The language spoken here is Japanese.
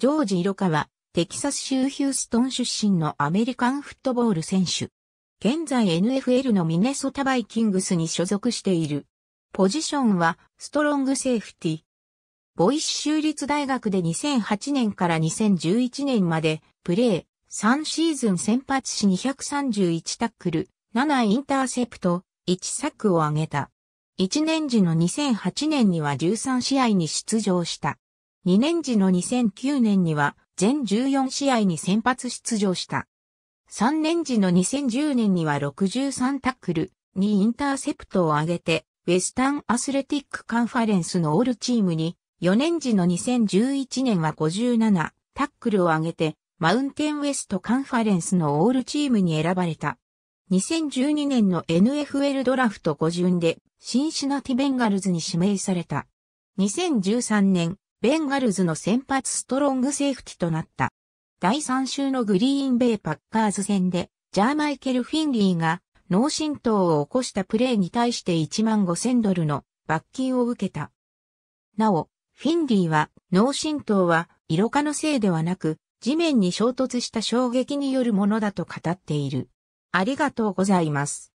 ジョージ・イロカは、テキサス州ヒューストン出身のアメリカンフットボール選手。現在 NFL のミネソタバイキングスに所属している。ポジションは、ストロングセーフティ。ボイス州立大学で2008年から2011年まで、プレー、3シーズン先発し231タックル、7インターセプト、1サックを挙げた。1年時の2008年には13試合に出場した。2年時の2009年には全14試合に先発出場した。3年時の2010年には63タックル、にインターセプトを挙げて、ウェスタンアスレティックカンファレンスのオールチームに、4年時の2011年は57タックルを挙げて、マウンテンウェストカンファレンスのオールチームに選ばれた。2012年の NFL ドラフト5巡でシンシナティベンガルズに指名された。2013年ベンガルズの先発ストロングセーフティとなった。第3週のグリーンベイパッカーズ戦で、ジャーマイケル・フィンリーが脳震盪を起こしたプレーに対して1万5000ドルの罰金を受けた。なお、フィンリーは脳震盪は色化のせいではなく、地面に衝突した衝撃によるものだと語っている。ありがとうございます。